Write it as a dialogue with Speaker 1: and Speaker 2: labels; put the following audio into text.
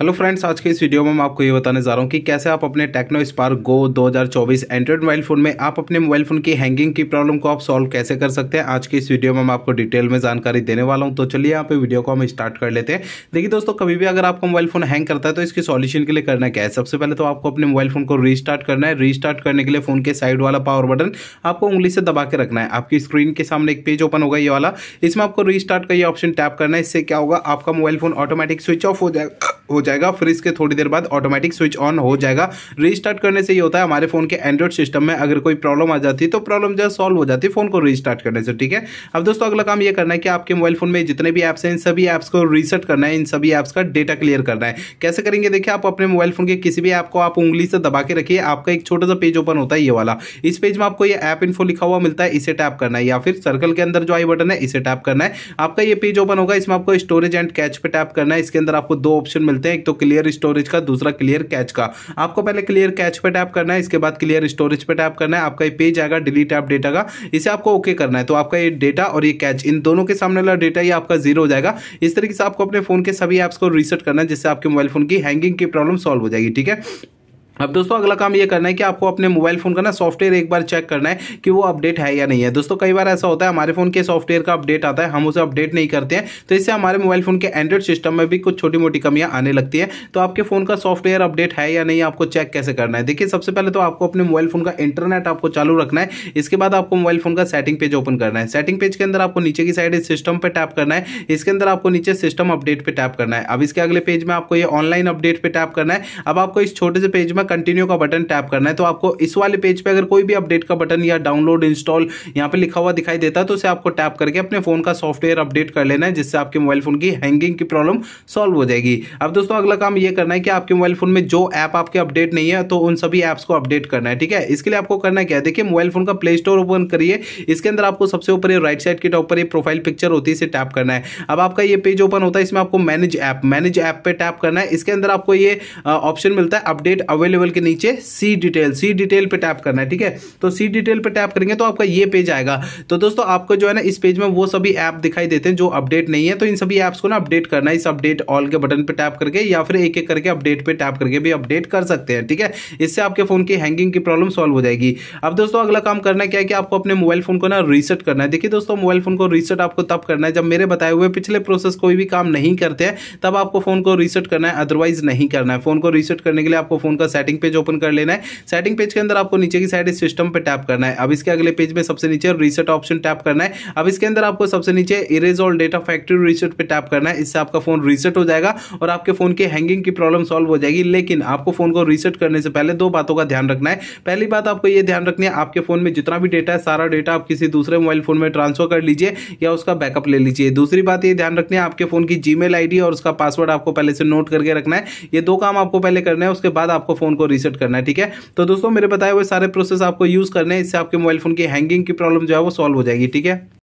Speaker 1: hello friends आज के इस वीडियो में मैं आपको ये बताने जा रहा हूँ कि कैसे आप अपने Tecno Spark Go 2024 Android mobile phone में आप अपने मोबाइल फ़ोन की हैंगिंग की प्रॉब्लम को आप सॉल्व कैसे कर सकते हैं आज के इस वीडियो में मैं आपको डिटेल में जानकारी देने वाला हूँ तो चलिए यहाँ पे वीडियो को हम स्टार्ट कर लेते हैं देखिए दोस्तों कभी भी अगर आपका मोबाइल फ़ोन हैंग करता है तो इसके सॉल्यूशन के लिए करना क्या है सबसे पहले तो आपको अपने मोबाइल फ़ोन को रीस्टार्ट करना है रीस्टार्ट करने के लिए फ़ोन के साइड वाला पावर बटन आपको उंगली से दबा के रखना है आपकी स्क्रीन के सामने एक पेज ओपन होगा ये वाला इसमें आपको रीस्टार्ट का ये ऑप्शन टैप करना है इससे क्या होगा आपका mobile phone automatic switch off हो जाएगा जाएगा फिर इसके थोड़ी देर बाद ऑटोमेटिक स्विच ऑन हो जाएगा रीस्टार्ट करने से ये होता है हमारे फोन के एंड्रॉइड सिस्टम में अगर कोई प्रॉब्लम आ जाती है तो प्रॉब्लम जो है सॉल्व हो जाती है फोन को रीस्टार्ट करने से ठीक है अब दोस्तों अगला काम यह करना है कि आपके मोबाइल फोन में जितने भी एप्स हैं इन सभी एप्स को रीसेट करना है इन सभी एप्स का डेटा क्लियर करना है कैसे करेंगे देखिए आप अपने मोबाइल फोन के किसी भी ऐप को आप उंगली से दबा के रखिए आपका एक छोटा सा पेज ओपन होता है ये वाला इस पेज में आपको ये ऐप इन्फो लिखा हुआ मिलता है इसे टैप करना है या फिर सर्कल के अंदर जो आई बटन है इसे टैप करना है आपका ये पेज ओपन होगा इसमें आपको स्टोरेज एंड कैच पे टैप करना है इसके अंदर आपको दो ऑप्शन मिलते हैं एक तो क्लियर स्टोरेज का दूसरा क्लियर कैच का आपको पहले क्लियर कैच पर टैप करना है इसके बाद क्लियर स्टोरेज पर टैप करना है आपका ये पेज आएगा डिलीट ऐप डेटा का इसे आपको ओके करना है तो आपका ये डेटा और ये कैच इन दोनों के सामने वाला डेटा ये आपका जीरो हो जाएगा इस तरीके से आपको अपने फोन के सभी ऐप्स को रीसेट करना है जिससे आपके मोबाइल फोन की हैंगिंग की प्रॉब्लम सॉल्व हो जाएगी ठीक है अब दोस्तों अगला काम ये करना है कि आपको अपने मोबाइल फ़ोन का ना सॉफ्टवेयर एक बार चेक करना है कि वो अपडेट है या नहीं है दोस्तों कई बार ऐसा होता है हमारे फ़ोन के सॉफ्टवेयर का अपडेट आता है हम उसे अपडेट नहीं करते हैं तो इससे हमारे मोबाइल फ़ोन के एंड्रॉइड सिस्टम में भी कुछ छोटी मोटी कमियाँ आने लगती है तो आपके फ़ोन का सॉफ्टवेयर अपडेट है या नहीं आपको चेक कैसे करना है देखिए सबसे पहले तो आपको अपने मोबाइल फ़ोन का इंटरनेट आपको चालू रखना है इसके बाद आपको मोबाइल फ़ोन का सेटिंग पेज ओपन करना है सेटिंग पेज के अंदर आपको नीचे की साइड सिस्टम पर टैप करना है इसके अंदर आपको नीचे सिस्टम अपडेट पर टैप करना है अब इसके अगले पेज में आपको ये ऑनलाइन अपडेट पर टैप करना है अब आपको इस छोटे से पेज में वाला कंटिन्यू का बटन टैप करना है तो आपको इस वाले पेज पे अगर कोई भी अपडेट का बटन या डाउनलोड इंस्टॉल यहाँ पे लिखा हुआ दिखाई देता है तो उसे आपको टैप करके अपने फोन का सॉफ्टवेयर अपडेट कर लेना है जिससे आपके मोबाइल फोन की हैंगिंग की प्रॉब्लम सॉल्व हो जाएगी अब दोस्तों अगला काम यह करना है कि आपके मोबाइल फोन में जो ऐप आपके अपडेट नहीं है तो उन सभी ऐप्स को अपडेट करना है ठीक है इसके लिए आपको करना क्या है देखिए मोबाइल फोन का प्ले स्टोर ओपन करिए इसके अंदर आपको सबसे ऊपर राइट साइड के टॉप पर प्रोफाइल पिक्चर होती है इसे टैप करना है अब आपका ये पेज ओपन होता है इसमें आपको मैनेज ऐप मैनेज ऐप पे टैप करना है इसके अंदर आपको ये ऑप्शन मिलता है अपडेट अवेलेबल लेवल के नीचे सी डिटेल सी डिटेल पे टैप करना है ठीक है तो सी डिटेल पे टैप करेंगे तो आपका ये पेज आएगा तो दोस्तों आपको जो है ना इस पेज में वो सभी ऐप दिखाई देते हैं जो अपडेट नहीं है तो इन सभी ऐप्स को ना अपडेट करना है इस अपडेट ऑल के बटन पर टैप करके या फिर एक एक करके अपडेट पर टैप करके भी अपडेट कर सकते हैं ठीक है इससे आपके फोन की हैंगिंग की प्रॉब्लम सॉल्व हो जाएगी अब दोस्तों अगला काम करना क्या है कि आपको अपने मोबाइल फोन को ना रीसेट करना है देखिए दोस्तों मोबाइल फोन को रीसेट आपको तब करना है जब मेरे बताए हुए पिछले प्रोसेस कोई भी काम नहीं करते हैं तब आपको फोन को रीसेट करना है अदरवाइज नहीं करना है फोन को रीसेट करने के लिए आपको फोन का सेटिंग पेज ओपन कर लेना है सेटिंग पेज के अंदर आपको नीचे की साइड सिस्टम पर टैप करना है अब इसके अगले पेज में सबसे नीचे रीसेट ऑप्शन टैप करना है अब इसके अंदर आपको सबसे नीचे erase all data factory reset पर टैप करना है इससे आपका फोन रीसेट हो जाएगा और आपके फोन के हैंगिंग की प्रॉब्लम सॉल्व हो जाएगी लेकिन आपको फोन को रीसेट करने से पहले दो बातों का ध्यान रखना है पहली बात आपको यह ध्यान रखनी है आपके फोन में जितना भी डेटा है सारा डेटा आप किसी दूसरे मोबाइल फोन में ट्रांसफर कर लीजिए या उसका बैकअप ले लीजिए दूसरी बात यह ध्यान रखनी है आपके फोन की जीमेल आईडी और उसका पासवर्ड आपको पहले से नोट करके रखना है ये दो काम आपको पहले करना है उसके बाद आपको फोन को रीसेट करना है ठीक है तो दोस्तों मेरे बताए हुए सारे प्रोसेस आपको यूज़ करने हैं इससे आपके मोबाइल फोन की हैंगिंग की प्रॉब्लम जो है वो सॉल्व हो जाएगी ठीक है